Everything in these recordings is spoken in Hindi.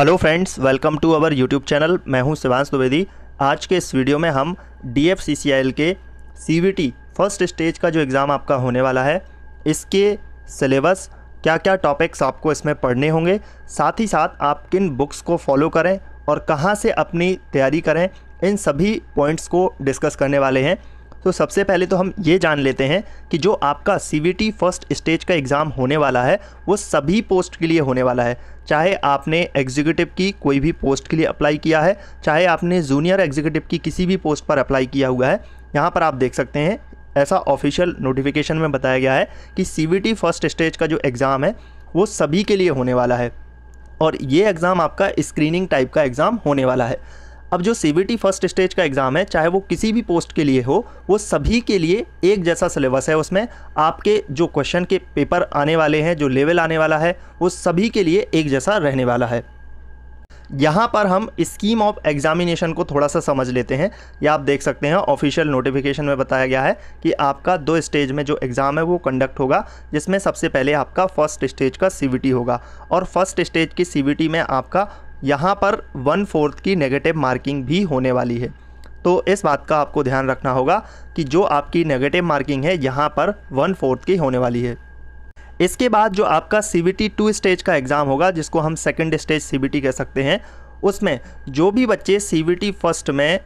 hello friends welcome to our YouTube channel मैं हूं शिवांश द्विवेदी आज के इस वीडियो में हम D F C C L के C B T first stage का जो एग्ज़ाम आपका होने वाला है इसके सिलेबस क्या क्या टॉपिक्स आपको इसमें पढ़ने होंगे साथ ही साथ आप किन बुक्स को फॉलो करें और कहाँ से अपनी तैयारी करें इन सभी पॉइंट्स को डिस्कस करने वाले हैं तो सबसे पहले तो हम ये जान लेते हैं कि जो आपका सी फर्स्ट स्टेज का एग्ज़ाम होने वाला है वो सभी पोस्ट के लिए होने वाला है चाहे आपने एग्जीक्यूटिव की कोई भी पोस्ट के लिए अप्लाई किया है चाहे आपने जूनियर एग्जीक्यूटिव की किसी भी पोस्ट पर अप्लाई किया हुआ है यहाँ पर आप देख सकते हैं ऐसा ऑफिशियल नोटिफिकेशन में बताया गया है कि सी फर्स्ट स्टेज का जो एग्ज़ाम है वो सभी के लिए होने वाला है और ये एग्ज़ाम आपका स्क्रीनिंग टाइप का एग्ज़ाम होने वाला है अब जो सी फर्स्ट स्टेज का एग्ज़ाम है चाहे वो किसी भी पोस्ट के लिए हो वो सभी के लिए एक जैसा सिलेबस है उसमें आपके जो क्वेश्चन के पेपर आने वाले हैं जो लेवल आने वाला है वो सभी के लिए एक जैसा रहने वाला है यहाँ पर हम स्कीम ऑफ एग्जामिनेशन को थोड़ा सा समझ लेते हैं या आप देख सकते हैं ऑफिशियल नोटिफिकेशन में बताया गया है कि आपका दो स्टेज में जो एग्ज़ाम है वो कंडक्ट होगा जिसमें सबसे पहले आपका फर्स्ट स्टेज का सीबीटी होगा और फर्स्ट स्टेज की सीबीटी में आपका यहाँ पर वन फोर्थ की नेगेटिव मार्किंग भी होने वाली है तो इस बात का आपको ध्यान रखना होगा कि जो आपकी नेगेटिव मार्किंग है यहाँ पर वन फोर्थ की होने वाली है इसके बाद जो आपका C B T two stage का एग्ज़ाम होगा जिसको हम second stage C B T कह सकते हैं उसमें जो भी बच्चे सी बी टी फर्स्ट में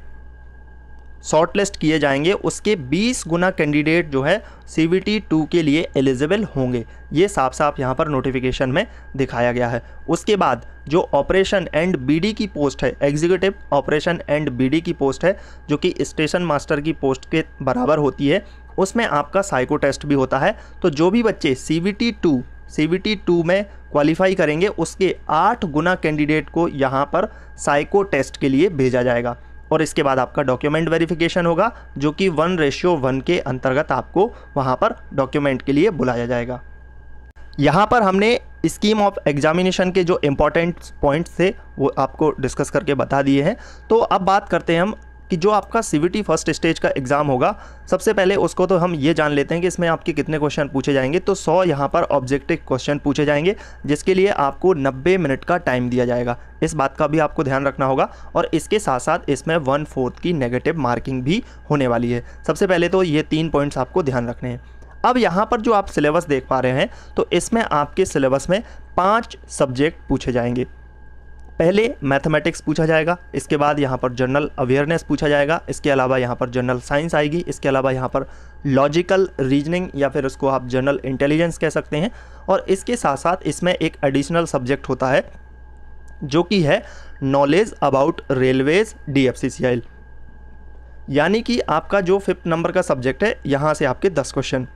शॉर्टलिस्ट किए जाएंगे उसके 20 गुना कैंडिडेट जो है सी वी टी टू के लिए एलिजिबल होंगे ये साफ साफ यहाँ पर नोटिफिकेशन में दिखाया गया है उसके बाद जो ऑपरेशन एंड बीडी की पोस्ट है एग्जीक्यूटिव ऑपरेशन एंड बीडी की पोस्ट है जो कि स्टेशन मास्टर की पोस्ट के बराबर होती है उसमें आपका साइको टेस्ट भी होता है तो जो भी बच्चे C B T two C B T two में क्वालिफाई करेंगे उसके आठ गुना कैंडिडेट को यहाँ पर साइको टेस्ट के लिए भेजा जाएगा और इसके बाद आपका डॉक्यूमेंट वेरिफिकेशन होगा जो कि वन रेशियो वन के अंतर्गत आपको वहाँ पर डॉक्यूमेंट के लिए बुलाया जाएगा यहाँ पर हमने स्कीम ऑफ एग्जामिनेशन के जो इम्पोर्टेंट पॉइंट्स थे वो आपको डिस्कस करके बता दिए हैं तो अब बात करते हैं हम कि जो आपका सी फर्स्ट स्टेज का एग्ज़ाम होगा सबसे पहले उसको तो हम ये जान लेते हैं कि इसमें आपके कितने क्वेश्चन पूछे जाएंगे तो सौ यहाँ पर ऑब्जेक्टिव क्वेश्चन पूछे जाएंगे जिसके लिए आपको नब्बे मिनट का टाइम दिया जाएगा इस बात का भी आपको ध्यान रखना होगा और इसके साथ साथ इसमें वन फोर्थ की नेगेटिव मार्किंग भी होने वाली है सबसे पहले तो ये तीन पॉइंट्स आपको ध्यान रखने हैं अब यहाँ पर जो आप सिलेबस देख पा रहे हैं तो इसमें आपके सिलेबस में पाँच सब्जेक्ट पूछे जाएंगे पहले मैथमेटिक्स पूछा जाएगा इसके बाद यहाँ पर जनरल अवेयरनेस पूछा जाएगा इसके अलावा यहाँ पर जनरल साइंस आएगी इसके अलावा यहाँ पर लॉजिकल रीजनिंग या फिर उसको आप जनरल इंटेलिजेंस कह सकते हैं और इसके साथ साथ इसमें एक एडिशनल सब्जेक्ट होता है जो कि है knowledge about railways D F C C यानी कि आपका जो फिफ्थ नंबर का सब्जेक्ट है यहाँ से आपके दस क्वेश्चन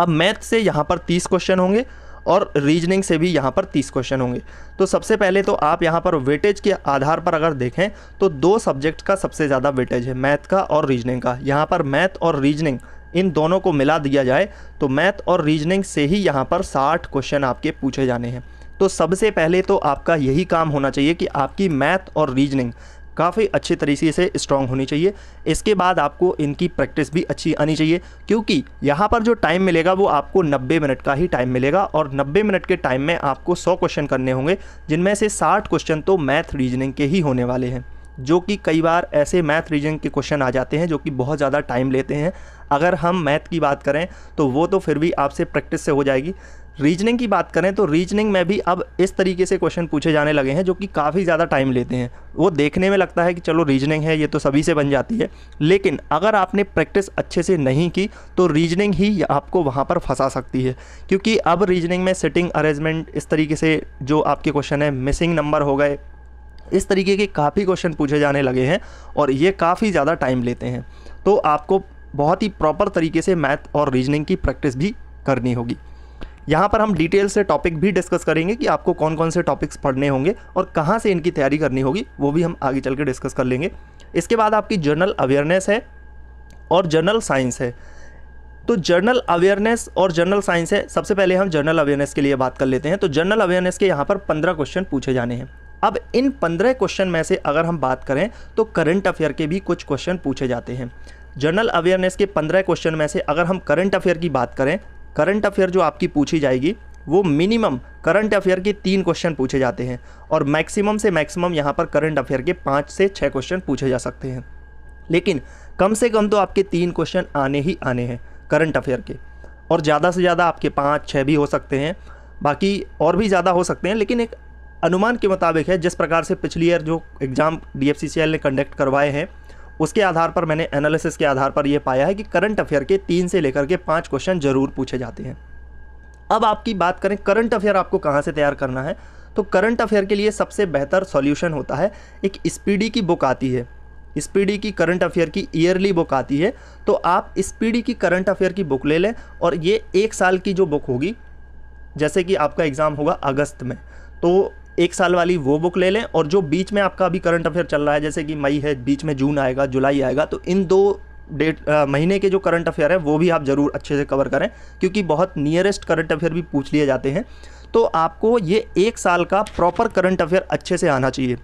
अब मैथ से यहाँ पर तीस क्वेश्चन होंगे और रीजनिंग से भी यहाँ पर तीस क्वेश्चन होंगे तो सबसे पहले तो आप यहाँ पर वेटेज के आधार पर अगर देखें तो दो सब्जेक्ट का सबसे ज़्यादा वेटेज है मैथ का और रीजनिंग का यहाँ पर मैथ और रीजनिंग इन दोनों को मिला दिया जाए तो मैथ और रीजनिंग से ही यहाँ पर साठ क्वेश्चन आपके पूछे जाने हैं तो सबसे पहले तो आपका यही काम होना चाहिए कि आपकी मैथ और रीजनिंग काफ़ी अच्छे तरीके से स्ट्रॉन्ग होनी चाहिए इसके बाद आपको इनकी प्रैक्टिस भी अच्छी आनी चाहिए क्योंकि यहाँ पर जो टाइम मिलेगा वो आपको नब्बे मिनट का ही टाइम मिलेगा और नब्बे मिनट के टाइम में आपको सौ क्वेश्चन करने होंगे जिनमें से साठ क्वेश्चन तो मैथ रीजनिंग के ही होने वाले हैं जो कि कई बार ऐसे मैथ रीजनिंग के क्वेश्चन आ जाते हैं जो कि बहुत ज़्यादा टाइम लेते हैं अगर हम मैथ की बात करें तो वो तो फिर भी आपसे प्रैक्टिस से हो जाएगी रीजनिंग की बात करें तो रीजनिंग में भी अब इस तरीके से क्वेश्चन पूछे जाने लगे हैं जो कि काफ़ी ज़्यादा टाइम लेते हैं वो देखने में लगता है कि चलो रीजनिंग है ये तो सभी से बन जाती है लेकिन अगर आपने प्रैक्टिस अच्छे से नहीं की तो रीजनिंग ही आपको वहाँ पर फंसा सकती है क्योंकि अब रीजनिंग में सिटिंग अरेंजमेंट इस तरीके से जो आपके क्वेश्चन है मिसिंग नंबर हो गए इस तरीके के काफ़ी क्वेश्चन पूछे जाने लगे हैं और ये काफ़ी ज़्यादा टाइम लेते हैं तो आपको बहुत ही प्रॉपर तरीके से मैथ और रीजनिंग की प्रैक्टिस भी करनी होगी यहाँ पर हम डिटेल से टॉपिक भी डिस्कस करेंगे कि आपको कौन कौन से टॉपिक्स पढ़ने होंगे और कहाँ से इनकी तैयारी करनी होगी वो भी हम आगे चल के डिस्कस कर लेंगे इसके बाद आपकी जर्नल अवेयरनेस है और जर्नल साइंस है तो जर्नल अवेयरनेस और जर्नल साइंस है सबसे पहले हम जर्नल अवेयरनेस के लिए बात कर लेते हैं तो जर्नल अवेयरनेस के यहाँ पर पंद्रह क्वेश्चन पूछे जाने हैं अब इन पंद्रह क्वेश्चन में से अगर हम बात करें तो करंट अफेयर के भी कुछ क्वेश्चन पूछे जाते हैं जनरल अवेयरनेस के पंद्रह क्वेश्चन में से अगर हम करंट अफेयर की बात करें करंट अफेयर जो आपकी पूछी जाएगी वो मिनिमम करंट अफेयर के तीन क्वेश्चन पूछे जाते हैं और मैक्सिमम से मैक्सिमम यहाँ पर करंट अफेयर के पाँच से छः क्वेश्चन पूछे जा सकते हैं लेकिन कम से कम तो आपके तीन क्वेश्चन आने ही आने हैं करंट अफेयर के और ज़्यादा से ज़्यादा आपके पाँच छः भी हो सकते हैं बाकी और भी ज़्यादा हो सकते हैं लेकिन एक अनुमान के मुताबिक है जिस प्रकार से पिछली ईयर जो एग्ज़ाम डी ने कंडक्ट करवाए हैं उसके आधार पर मैंने एनालिसिस के आधार पर यह पाया है कि करंट अफेयर के तीन से लेकर के पाँच क्वेश्चन जरूर पूछे जाते हैं अब आपकी बात करें करंट अफेयर आपको कहाँ से तैयार करना है तो करंट अफेयर के लिए सबसे बेहतर सॉल्यूशन होता है एक स्पीडी की बुक आती है स्पीडी की करंट अफेयर की ईयरली बुक आती है तो आप स्पीडी की करंट अफेयर की बुक ले लें और ये एक साल की जो बुक होगी जैसे कि आपका एग्ज़ाम होगा अगस्त में तो एक साल वाली वो बुक ले लें और जो बीच में आपका अभी करंट अफेयर चल रहा है जैसे कि मई है बीच में जून आएगा जुलाई आएगा तो इन दो डेट महीने के जो करंट अफेयर हैं वो भी आप ज़रूर अच्छे से कवर करें क्योंकि बहुत नियरेस्ट करंट अफेयर भी पूछ लिए जाते हैं तो आपको ये एक साल का प्रॉपर करंट अफेयर अच्छे से आना चाहिए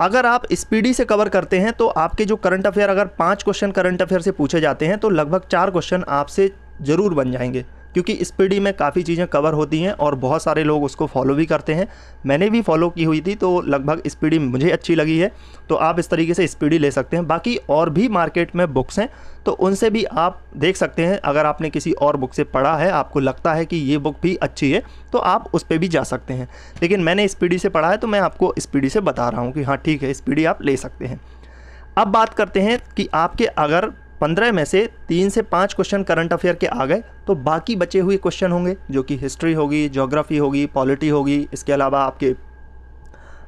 अगर आप स्पीडी से कवर करते हैं तो आपके जो करंट अफेयर अगर पाँच क्वेश्चन करंट अफेयर से पूछे जाते हैं तो लगभग चार क्वेश्चन आपसे ज़रूर बन जाएंगे क्योंकि इस पीढ़ी में काफ़ी चीज़ें कवर होती हैं और बहुत सारे लोग उसको फॉलो भी करते हैं मैंने भी फॉलो की हुई थी तो लगभग इस पीढ़ी मुझे अच्छी लगी है तो आप इस तरीके से इस पीढ़ी ले सकते हैं बाकी और भी मार्केट में बुक्स हैं तो उनसे भी आप देख सकते हैं अगर आपने किसी और बुक से पढ़ा है आपको लगता है कि ये बुक भी अच्छी है तो आप उस पर भी जा सकते हैं लेकिन मैंने इस पीढ़ी से पढ़ा है तो मैं आपको इस पीढ़ी से बता रहा हूँ कि हाँ ठीक है इस पीढ़ी आप ले सकते हैं अब बात करते हैं कि आपके अगर पंद्रह में से तीन से पाँच क्वेश्चन करंट अफेयर के आ गए तो बाकी बचे हुए क्वेश्चन होंगे जो कि हिस्ट्री होगी जोग्राफ़ी होगी पॉलिटी होगी इसके अलावा आपके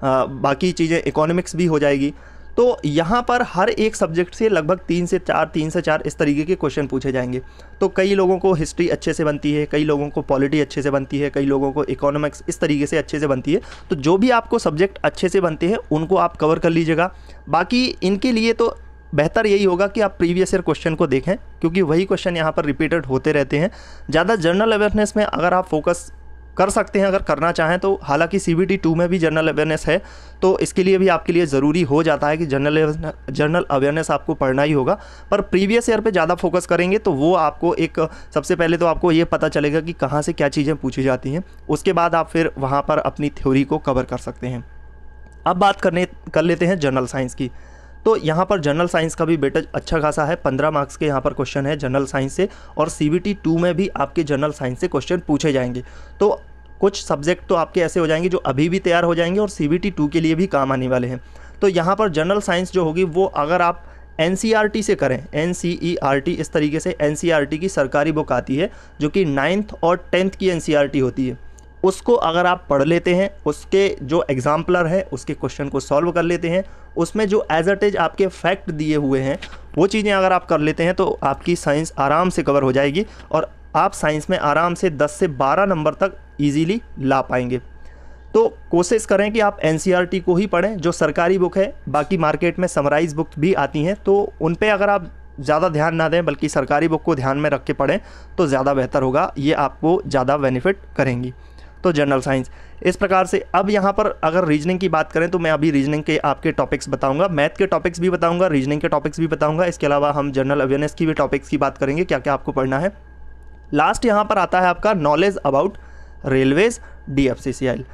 आ, बाकी चीज़ें इकोनॉमिक्स भी हो जाएगी तो यहाँ पर हर एक सब्जेक्ट से लगभग तीन से चार तीन से चार इस तरीके के क्वेश्चन पूछे जाएंगे तो कई लोगों को हिस्ट्री अच्छे से बनती है कई लोगों को पॉलिटी अच्छे से बनती है कई लोगों को इकोनॉमिक्स इस तरीके से अच्छे से बनती है तो जो भी आपको सब्जेक्ट अच्छे से बनते हैं उनको आप कवर कर लीजिएगा बाकी इनके लिए तो बेहतर यही होगा कि आप प्रीवियस ईयर क्वेश्चन को देखें क्योंकि वही क्वेश्चन यहाँ पर रिपीटेड होते रहते हैं ज़्यादा जनरल अवेयरनेस में अगर आप फोकस कर सकते हैं अगर करना चाहें तो हालांकि सी बी टू में भी जनरल अवेयरनेस है तो इसके लिए भी आपके लिए ज़रूरी हो जाता है कि जनरल जनरल अवेयरनेस आपको पढ़ना ही होगा पर प्रीवियस ईयर पे ज़्यादा फोकस करेंगे तो वो आपको एक सबसे पहले तो आपको ये पता चलेगा कि कहाँ से क्या चीज़ें पूछी जाती हैं उसके बाद आप फिर वहाँ पर अपनी थ्योरी को कवर कर सकते हैं अब बात करने कर लेते हैं जनरल साइंस की तो यहाँ पर जनरल साइंस का भी बेटा अच्छा खासा है पंद्रह मार्क्स के यहाँ पर क्वेश्चन है जनरल साइंस से और सी बी में भी आपके जनरल साइंस से क्वेश्चन पूछे जाएंगे तो कुछ सब्जेक्ट तो आपके ऐसे हो जाएंगे जो अभी भी तैयार हो जाएंगे और सी बी के लिए भी काम आने वाले हैं तो यहाँ पर जनरल साइंस जो होगी वो अगर आप एन e से करें एन e इस तरीके से एन e की सरकारी बुक आती है जो कि नाइन्थ और टेंथ की एन होती है उसको अगर आप पढ़ लेते हैं उसके जो एग्जाम्पलर है उसके क्वेश्चन को सॉल्व कर लेते हैं उसमें जो एज अट इज आपके फैक्ट दिए हुए हैं वो चीज़ें अगर आप कर लेते हैं तो आपकी साइंस आराम से कवर हो जाएगी और आप साइंस में आराम से 10 से 12 नंबर तक इजीली ला पाएंगे तो कोशिश करें कि आप एन e को ही पढ़ें जो सरकारी बुक है बाकी मार्केट में समराइज़ बुक भी आती हैं तो उन पर अगर आप ज़्यादा ध्यान ना दें बल्कि सरकारी बुक को ध्यान में रख के पढ़ें तो ज़्यादा बेहतर होगा ये आपको ज़्यादा बेनिफिट करेंगी तो जनरल साइंस इस प्रकार से अब यहाँ पर अगर रीजनिंग की बात करें तो मैं अभी रीजनिंग के आपके टॉपिक्स बताऊंगा मैथ के टॉपिक्स भी बताऊंगा रीजनिंग के टॉपिक्स भी बताऊंगा इसके अलावा हम जनरल अवेयरनेस की भी टॉपिक्स की बात करेंगे क्या क्या आपको पढ़ना है लास्ट यहाँ पर आता है आपका knowledge about railways D F C C L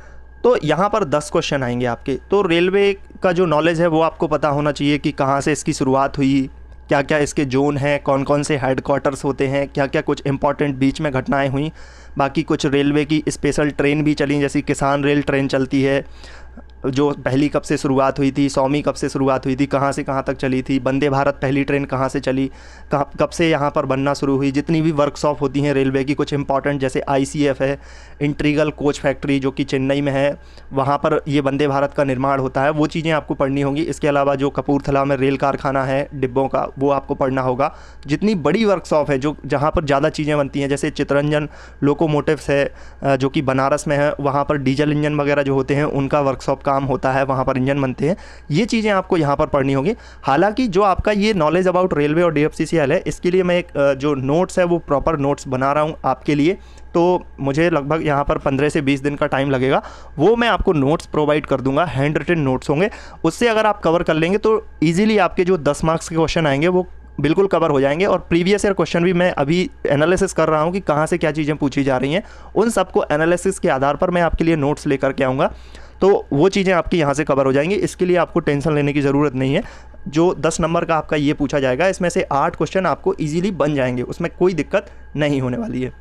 तो यहाँ पर दस क्वेश्चन आएंगे आपके तो रेलवे का जो नॉलेज है वो आपको पता होना चाहिए कि कहाँ से इसकी शुरुआत हुई क्या क्या इसके जोन हैं कौन कौन से हेड क्वार्टर्स होते हैं क्या क्या कुछ इंपॉर्टेंट बीच में घटनाएं हुई बाकी कुछ रेलवे की स्पेशल ट्रेन भी चली जैसी किसान रेल ट्रेन चलती है जो पहली कब से शुरुआत हुई थी सौमी कब से शुरुआत हुई थी कहाँ से कहाँ तक चली थी वंदे भारत पहली ट्रेन कहाँ से चली कब से यहाँ पर बनना शुरू हुई जितनी भी वर्कशॉप होती हैं रेलवे की कुछ इंपॉर्टेंट जैसे आई है इंट्रीगल कोच फैक्ट्री जो कि चेन्नई में है वहाँ पर ये वंदे भारत का निर्माण होता है वो चीज़ें आपको पढ़नी होंगी इसके अलावा जो कपूरथला में रेल कारखाना है डिब्बों का वो आपको पढ़ना होगा जितनी बड़ी वर्कशॉप है जो जहाँ पर ज़्यादा चीज़ें बनती हैं जैसे चितरंजन लोकोमोटिव्स है जो कि बनारस में है वहाँ पर डीजल इंजन वगैरह जो होते हैं उनका वर्कशॉप काम होता है वहाँ पर इंजन बनते हैं ये चीज़ें आपको यहाँ पर पढ़नी होगी हालांकि जो आपका ये नॉलेज अबाउट रेलवे और डी है इसके लिए मैं एक जो नोट्स है वो प्रॉपर नोट्स बना रहा हूँ आपके लिए तो मुझे लगभग यहाँ पर 15 से 20 दिन का टाइम लगेगा वो मैं आपको नोट्स प्रोवाइड कर दूंगा हैंड रिटन नोट्स होंगे उससे अगर आप कवर कर लेंगे तो ईजिली आपके जो 10 मार्क्स के क्वेश्चन आएंगे वो बिल्कुल कवर हो जाएंगे और प्रीवियस ईयर क्वेश्चन भी मैं अभी एनालिसिस कर रहा हूँ कि कहाँ से क्या चीज़ें पूछी जा रही हैं उन सबको एनालिसिस के आधार पर मैं आपके लिए नोट्स लेकर के आऊँगा तो वो चीज़ें आपकी यहाँ से कवर हो जाएंगी इसके लिए आपको टेंशन लेने की ज़रूरत नहीं है जो दस नंबर का आपका ये पूछा जाएगा इसमें से आठ क्वेश्चन आपको ईजिली बन जाएंगे उसमें कोई दिक्कत नहीं होने वाली है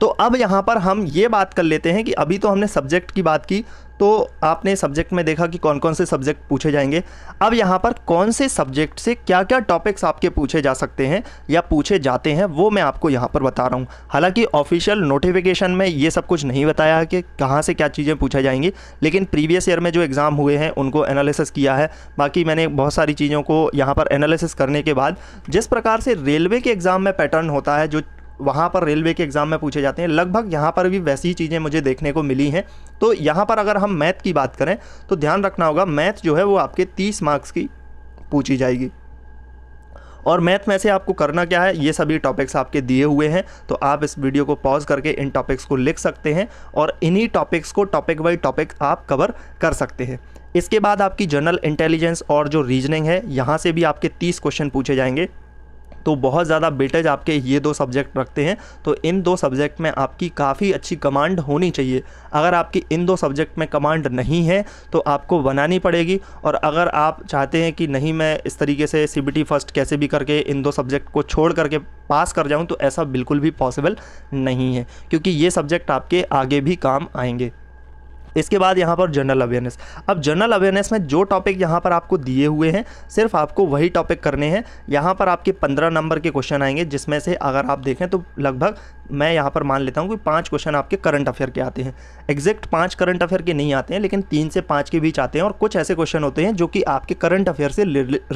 तो अब यहाँ पर हम ये बात कर लेते हैं कि अभी तो हमने सब्जेक्ट की बात की तो आपने सब्जेक्ट में देखा कि कौन कौन से सब्जेक्ट पूछे जाएंगे अब यहाँ पर कौन से सब्जेक्ट से क्या क्या टॉपिक्स आपके पूछे जा सकते हैं या पूछे जाते हैं वो मैं आपको यहाँ पर बता रहा हूँ हालाँकि ऑफिशियल नोटिफिकेशन में ये सब कुछ नहीं बताया कि कहाँ से क्या चीज़ें पूछा जाएंगी लेकिन प्रीवियस ईयर में जो एग्ज़ाम हुए हैं उनको एनालिसिस किया है बाकी मैंने बहुत सारी चीज़ों को यहाँ पर एनालिसिस करने के बाद जिस प्रकार से रेलवे के एग्ज़ाम में पैटर्न होता है जो वहाँ पर रेलवे के एग्ज़ाम में पूछे जाते हैं लगभग यहाँ पर भी वैसी ही चीज़ें मुझे देखने को मिली हैं तो यहाँ पर अगर हम मैथ की बात करें तो ध्यान रखना होगा मैथ जो है वो आपके तीस मार्क्स की पूछी जाएगी और मैथ में से आपको करना क्या है ये सभी टॉपिक्स आपके दिए हुए हैं तो आप इस वीडियो को पॉज करके इन टॉपिक्स को लिख सकते हैं और इन्हीं टॉपिक्स को टॉपिक बाई टॉपिक आप कवर कर सकते हैं इसके बाद आपकी जनरल इंटेलिजेंस और जो रीजनिंग है यहाँ से भी आपके तीस क्वेश्चन पूछे जाएंगे तो बहुत ज़्यादा बेटेज आपके ये दो सब्जेक्ट रखते हैं तो इन दो सब्जेक्ट में आपकी काफ़ी अच्छी कमांड होनी चाहिए अगर आपकी इन दो सब्जेक्ट में कमांड नहीं है तो आपको बनानी पड़ेगी और अगर आप चाहते हैं कि नहीं मैं इस तरीके से सी फर्स्ट कैसे भी करके इन दो सब्जेक्ट को छोड़ करके पास कर जाऊँ तो ऐसा बिल्कुल भी पॉसिबल नहीं है क्योंकि ये सब्जेक्ट आपके आगे भी काम आएंगे इसके बाद यहाँ पर जनरल अवेयरनेस अब जनरल अवेयरनेस में जो टॉपिक यहाँ पर आपको दिए हुए हैं सिर्फ आपको वही टॉपिक करने हैं यहाँ पर आपके पंद्रह नंबर के क्वेश्चन आएंगे जिसमें से अगर आप देखें तो लगभग मैं यहाँ पर मान लेता हूँ कि पाँच क्वेश्चन आपके करंट अफेयर के आते हैं एग्जैक्ट पाँच करंट अफेयर के नहीं आते हैं लेकिन तीन से पाँच के बीच आते हैं और कुछ ऐसे क्वेश्चन होते हैं जो कि आपके करंट अफेयर से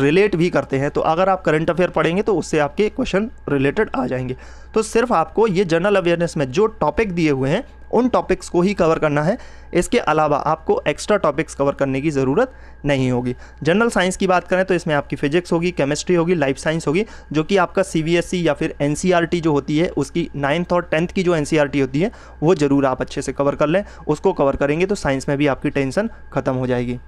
रिलेट भी करते हैं तो अगर आप करंट अफेयर पढ़ेंगे तो उससे आपके क्वेश्चन रिलेटेड आ जाएंगे तो सिर्फ आपको ये जनरल अवेयरनेस में जो टॉपिक दिए हुए हैं उन टॉपिक्स को ही कवर करना है इसके अलावा आपको एक्स्ट्रा टॉपिक्स कवर करने की ज़रूरत नहीं होगी जनरल साइंस की बात करें तो इसमें आपकी फिजिक्स होगी केमिस्ट्री होगी लाइफ साइंस होगी जो कि आपका सी e या फिर एन e जो होती है उसकी नाइन्थ और टेंथ की जो एन e होती है वो ज़रूर आप अच्छे से कवर कर लें उसको कवर करेंगे तो साइंस में भी आपकी टेंशन ख़त्म हो जाएगी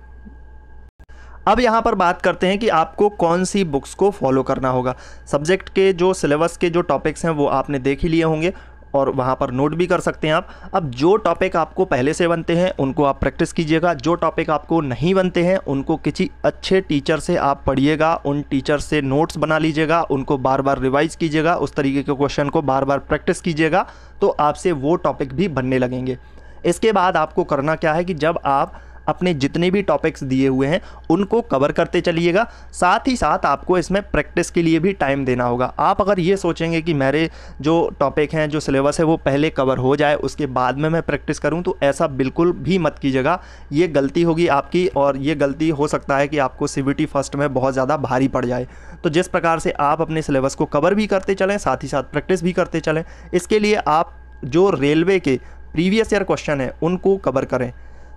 अब यहाँ पर बात करते हैं कि आपको कौन सी बुक्स को फॉलो करना होगा सब्जेक्ट के जो सिलेबस के जो टॉपिक्स हैं वो आपने देख ही लिए होंगे और वहाँ पर नोट भी कर सकते हैं आप अब जो टॉपिक आपको पहले से बनते हैं उनको आप प्रैक्टिस कीजिएगा जो टॉपिक आपको नहीं बनते हैं उनको किसी अच्छे टीचर से आप पढ़िएगा उन टीचर से नोट्स बना लीजिएगा उनको बार बार रिवाइज कीजिएगा उस तरीके के क्वेश्चन को बार बार प्रैक्टिस कीजिएगा तो आपसे वो टॉपिक भी बनने लगेंगे इसके बाद आपको करना क्या है कि जब आप अपने जितने भी टॉपिक्स दिए हुए हैं उनको कवर करते चलिएगा साथ ही साथ आपको इसमें प्रैक्टिस के लिए भी टाइम देना होगा आप अगर ये सोचेंगे कि मेरे जो टॉपिक हैं जो सिलेबस है वो पहले कवर हो जाए उसके बाद में मैं प्रैक्टिस करूँ तो ऐसा बिल्कुल भी मत कीजिएगा ये गलती होगी आपकी और ये गलती हो सकता है कि आपको सी फर्स्ट में बहुत ज़्यादा भारी पड़ जाए तो जिस प्रकार से आप अपने सिलेबस को कवर भी करते चलें साथ ही साथ प्रैक्टिस भी करते चलें इसके लिए आप जो रेलवे के प्रीवियस ईयर क्वेश्चन है उनको कवर करें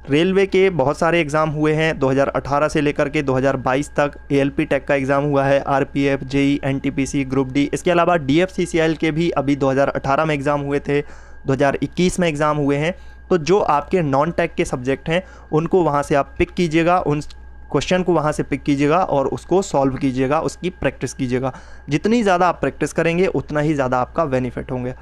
रेलवे के बहुत सारे एग्ज़ाम हुए हैं 2018 से लेकर के 2022 तक ए टेक का एग्ज़ाम हुआ है R P F JE N T P C group D इसके अलावा D F C C L के भी अभी 2018 में एग्ज़ाम हुए थे 2021 में एग्ज़ाम हुए हैं तो जो आपके नॉन टेक के सब्जेक्ट हैं उनको वहाँ से आप पिक कीजिएगा उन क्वेश्चन को वहाँ से पिक कीजिएगा और उसको सॉल्व कीजिएगा उसकी प्रैक्टिस कीजिएगा जितनी ज़्यादा आप प्रैक्टिस करेंगे उतना ही ज़्यादा आपका बेनिफिट होंगे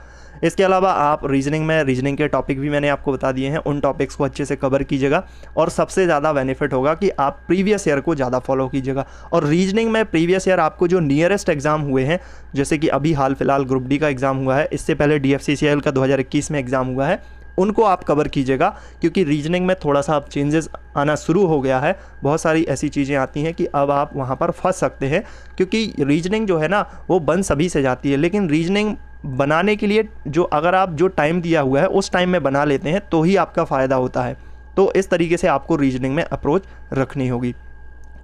इसके अलावा आप रीजनिंग में रीजनिंग के टॉपिक भी मैंने आपको बता दिए हैं उन टॉपिक्स को अच्छे से कवर कीजिएगा और सबसे ज़्यादा बेनिफिट होगा कि आप प्रीवियस ईयर को ज़्यादा फॉलो कीजिएगा और रीजनिंग में प्रीवियस ईयर आपको जो नियरेस्ट एग्ज़ाम हुए हैं जैसे कि अभी हाल फिलहाल ग्रुप डी का एग्ज़ाम हुआ है इससे पहले डी का इक्कीस में एग्ज़ाम हुआ है उनको आप कवर कीजिएगा क्योंकि रीजनिंग में थोड़ा सा अब चेंजेस आना शुरू हो गया है बहुत सारी ऐसी चीज़ें आती हैं कि अब आप वहाँ पर फंस सकते हैं क्योंकि रीजनिंग जो है ना वो बंद सभी से जाती है लेकिन रीजनिंग बनाने के लिए जो अगर आप जो टाइम दिया हुआ है उस टाइम में बना लेते हैं तो ही आपका फ़ायदा होता है तो इस तरीके से आपको रीजनिंग में अप्रोच रखनी होगी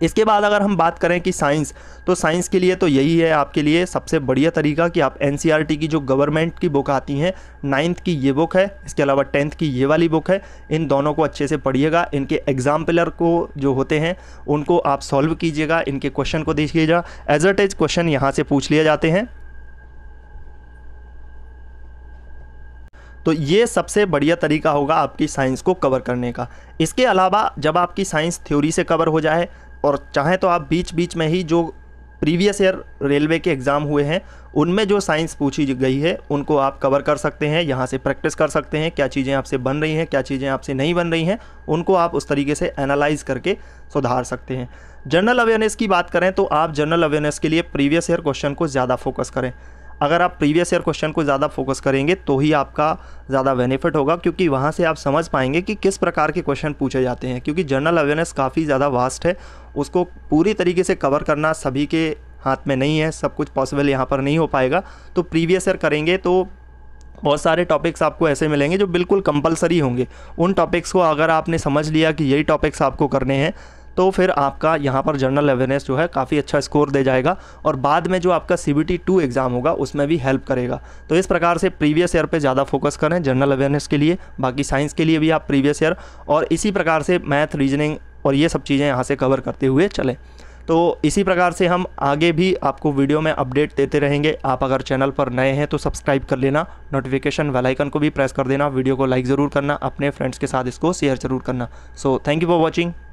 इसके बाद अगर हम बात करें कि साइंस तो साइंस के लिए तो यही है आपके लिए सबसे बढ़िया तरीका कि आप एन e की जो गवर्नमेंट की बुक आती हैं नाइन्थ की ये बुक है इसके अलावा टेंथ की ये वाली बुक है इन दोनों को अच्छे से पढ़िएगा इनके एग्जाम्पलर को जो होते हैं उनको आप सॉल्व कीजिएगा इनके क्वेश्चन को देखिएगा एज एट एज क्वेश्चन यहाँ से पूछ लिए जाते हैं तो ये सबसे बढ़िया तरीका होगा आपकी साइंस को कवर करने का इसके अलावा जब आपकी साइंस थ्योरी से कवर हो जाए और चाहें तो आप बीच बीच में ही जो प्रीवियस ईयर रेलवे के एग्ज़ाम हुए हैं उनमें जो साइंस पूछी गई है उनको आप कवर कर सकते हैं यहाँ से प्रैक्टिस कर सकते हैं क्या चीज़ें आपसे बन रही हैं क्या चीज़ें आपसे नहीं बन रही हैं उनको आप उस तरीके से एनालाइज करके सुधार सकते हैं जनरल अवेयरनेस की बात करें तो आप जनरल अवेयरनेस के लिए प्रीवियस ईयर क्वेश्चन को ज़्यादा फोकस करें अगर आप प्रीवियस ईयर क्वेश्चन को ज़्यादा फोकस करेंगे तो ही आपका ज़्यादा बेनिफिट होगा क्योंकि वहाँ से आप समझ पाएंगे कि किस प्रकार के क्वेश्चन पूछे जाते हैं क्योंकि जनरल अवेयरनेस काफ़ी ज़्यादा वास्ट है उसको पूरी तरीके से कवर करना सभी के हाथ में नहीं है सब कुछ पॉसिबल यहाँ पर नहीं हो पाएगा तो प्रीवियस ईयर करेंगे तो बहुत सारे टॉपिक्स आपको ऐसे मिलेंगे जो बिल्कुल कंपलसरी होंगे उन टॉपिक्स को अगर आपने समझ लिया कि यही टॉपिक्स आपको करने हैं तो फिर आपका यहाँ पर जनरल अवेयरनेस जो है काफ़ी अच्छा स्कोर दे जाएगा और बाद में जो आपका C B T two exam होगा उसमें भी हेल्प करेगा तो इस प्रकार से प्रीवियस ईयर पे ज़्यादा फोकस करें जनरल अवेयरनेस के लिए बाकी साइंस के लिए भी आप प्रीवियस ईयर और इसी प्रकार से मैथ रीजनिंग और ये सब चीज़ें यहाँ से कवर करते हुए चलें तो इसी प्रकार से हम आगे भी आपको वीडियो में अपडेट देते रहेंगे आप अगर चैनल पर नए हैं तो सब्सक्राइब कर लेना नोटिफिकेशन वेल आइकन को भी प्रेस कर देना वीडियो को लाइक ज़रूर करना अपने फ्रेंड्स के साथ इसको शेयर ज़रूर करना so thank you for watching